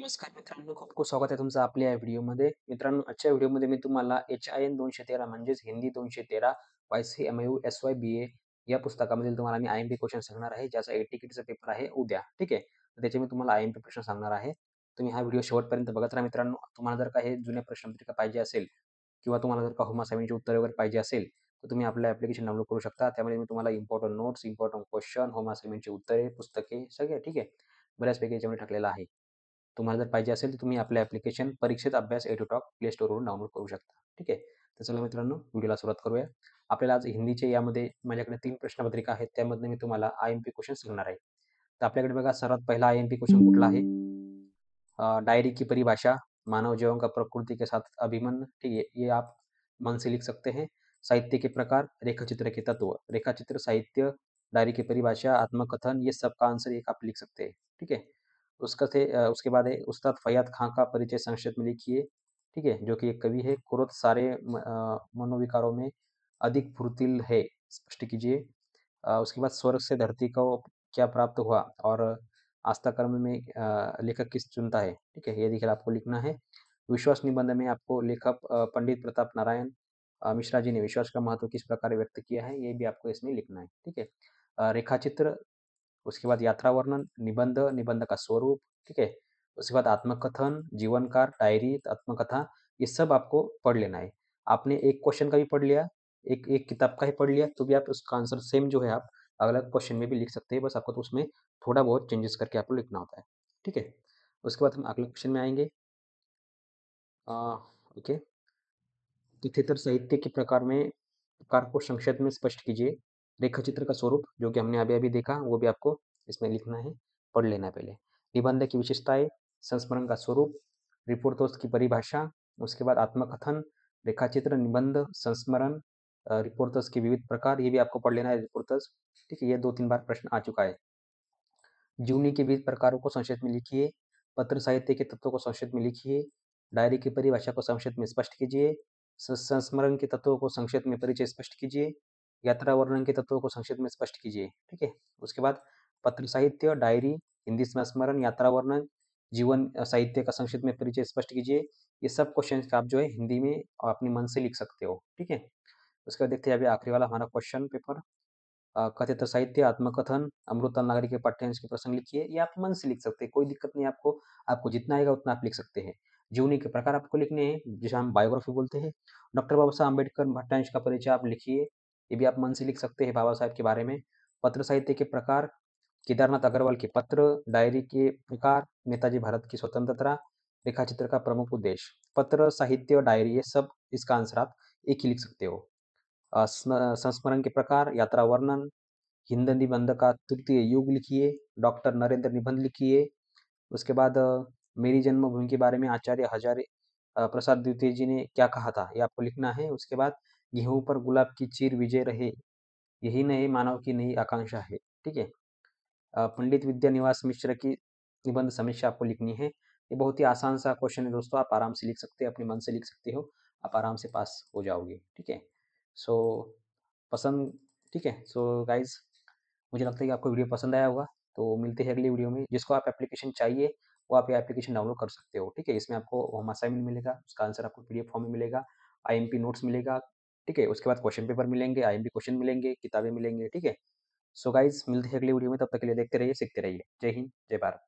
नमस्कार मित्रांनो, खूप खूप स्वागत आहे तुमचं आपल्या या व्हिडिओमध्ये. मित्रांनो, आजच्या व्हिडिओमध्ये मी तुम्हाला एच-आय-एन दोनशे तेरा म्हणजेच हिंदी दोनशे तेरा वाय-सी यू एस-वाय बी-ए या पुस्तकामधील तुम्हाला मी आय-एम-पी क्वेश्चन सांगणार आहे, ज्याचा ए पेपर आहे उद्या. ठीक आहे? तर त्याचे मी तुम्हाला आय-एम-पी प्रश्न सांगणार आहे. तुम्ही हा व्हिडिओ शेवटपर्यंत बघत राहा मित्रांनो. तुम्हाला जर का हे जुन्या प्रश्नपत्रिका पाहिजे असेल किंवा तुम्हाला जर का हुमा साहेबांची उत्तरे वगैरे पाहिजे असेल, तर तुम्ही आपल्या ॲप्लिकेशन डाउनलोड करू शकता. त्यामध्ये मी तुम्हाला important notes, important question, Huma साहेबांची उत्तरे, पुस्तके सगळे ठीक आहे, बऱ्याचपैकी याच्यामध्ये टाकलेलं आहे. तुम्हारा जर पाहिजे असेल तर तुम्ही आपलं ॲप्लिकेशन परीक्षेत अभ्यास एटोटॉक प्ले स्टोरवरून डाउनलोड करू शता ठीक है तो चला मित्रांनो व्हिडिओला सुरुवात करूया आपल्याला आज हिंदीचे यामध्ये माझ्याकडे तीन प्रश्नपत्रिका आहेत त्यामधनं मी तुम्हाला एम पी क्वेश्चन सांगणार है तो आपल्याकडे बघा सर्वात पहिला आय एम पी क्वेश्चन कुछ है डायरी की परिभाषा मानव जीवन का प्रकृति के साथ अभिमन ठीक है ये आप मन से लिख सकते हैं साहित्य के प्रकार रेखाचित्र के तत्व रेखाचित्र साहित्य डायरी की परिभाषा आत्मकथन ये सब का आंसर एक आप लिख सकते हैं ठीक है उसका से उसके बाद है उस्ताद फ़याद खां का परिचय संक्षिप्त में लिखिए ठीक है जो कि एक कवि है कुरत सारे मनोविकारों में अधिक फुर्तिल है स्पष्ट कीजिए उसके बाद स्वर्ग से धरती को क्या प्राप्त हुआ और आस्था कर्म में लेखक किस चुनता है ठीक है ये देखिए आपको लिखना है विश्वास निबंध में आपको लेखक पंडित प्रताप नारायण मिश्रा जी ने विश्वास का महत्व किस प्रकार व्यक्त किया है ये भी आपको इसमें लिखना है ठीक है रेखाचित्र उसके बाद यात्रा वर्णन निबंध निबंध का स्वरूप ठीक है उसके बाद आत्मकथन जीवनकार डायरी आत्मकथा ये सब आपको पढ़ लेना है आपने एक क्वेश्चन का भी पढ़ लिया एक एक किताब का ही पढ़ लिया तो भी आप उसका आंसर सेम जो है आप अगला क्वेश्चन में भी लिख सकते हैं बस आपको तो उसमें थोड़ा बहुत चेंजेस करके आपको लिखना होता है ठीक है उसके बाद हम अगले क्वेश्चन में आएंगे ओके तो साहित्य के प्रकार में प्रकार को संक्षेप में स्पष्ट कीजिए रेखा चित्र का स्वरूप जो कि हमने अभी अभी देखा वो भी आपको इसमें लिखना है पढ़ लेना पहले निबंध की विशेषताएं संस्मरण का स्वरूप रिपोर्टोस्त की परिभाषा उसके बाद आत्मकथन रेखा चित्र निबंध संस्मरण रिपोर्टर्स के विविध प्रकार ये भी आपको पढ़ लेना है रिपोर्टर्स ठीक है ये दो तीन बार प्रश्न आ चुका है जीवनी के विविध प्रकारों को संक्षेप में लिखिए पत्र साहित्य के तत्वों को संक्षेप में लिखिए डायरी की परिभाषा को संक्षेप में स्पष्ट कीजिए संस्मरण के तत्वों को संक्षेप में परिचय स्पष्ट कीजिए यात्रा वर्णन के तत्वों को संक्षिप्त में स्पष्ट कीजिए ठीक है उसके बाद पत्र साहित्य डायरी हिंदी संस्मरण यात्रा वर्णन जीवन साहित्य का संक्षिप्त में परिचय स्पष्ट कीजिए ये सब क्वेश्चन का आप जो है हिंदी में अपने मन से लिख सकते हो ठीक है उसके बाद देखते हैं अभी आखिरी वाला हमारा क्वेश्चन पेपर कथित साहित्य आत्मकथन अमृता नागरिक के पाठ्यांश के प्रसंग लिखिए ये आप मन से लिख सकते हैं कोई दिक्कत नहीं आपको आपको जितना आएगा उतना आप लिख सकते हैं जीवनी के प्रकार आपको लिखने हैं जिसे हम बायोग्राफी बोलते हैं डॉक्टर बाबा साहब अम्बेडकर पाठ्यांश का परिचय आप लिखिए ये भी आप मन से लिख सकते हैं बाबा साहेब के बारे में पत्र साहित्य के प्रकार केदारनाथ अग्रवाल के पत्र डायरी के प्रकार नेताजी भारत की स्वतंत्रता रेखा चित्र का प्रमुख उद्देश्य पत्र साहित्य और डायरी ये सब इसका आंसर आप एक ही लिख सकते हो संस्मरण के प्रकार यात्रा वर्णन हिंद निबंध का तृतीय युग लिखिए डॉक्टर नरेंद्र निबंध लिखिए उसके बाद मेरी जन्मभूमि के बारे में आचार्य हजारे प्रसाद द्वितीय जी ने क्या कहा था ये आपको लिखना है उसके बाद गेहूं पर गुलाब की चीर विजय रहे यही नहीं मानव की नई आकांक्षा है ठीक है पंडित विद्या निवास मिश्र की निबंध समीक्षा आपको लिखनी है ये बहुत ही आसान सा क्वेश्चन है दोस्तों आप आराम से लिख सकते हो अपने मन से लिख सकते हो आप आराम से पास हो जाओगे ठीक है सो पसंद ठीक है सो गाइज मुझे लगता है कि आपको वीडियो पसंद आया होगा तो मिलते हैं अगली वीडियो में जिसको आप एप्लीकेशन चाहिए वो आप ये एप्लीकेशन डाउनलोड कर सकते हो ठीक है इसमें आपको होम असाइनमेंट मिलेगा उसका आंसर आपको एफ फॉर्म में मिलेगा आईएमपी नोट्स मिलेगा ठीक है उसके बाद क्वेश्चन पेपर मिलेंगे आई क्वेश्चन मिलेंगे किताबें मिलेंगे ठीक है सो गाइज मिलते हैं अगली वीडियो में तब तक के लिए देखते रहिए सीखते रहिए जय हिंद जय भारत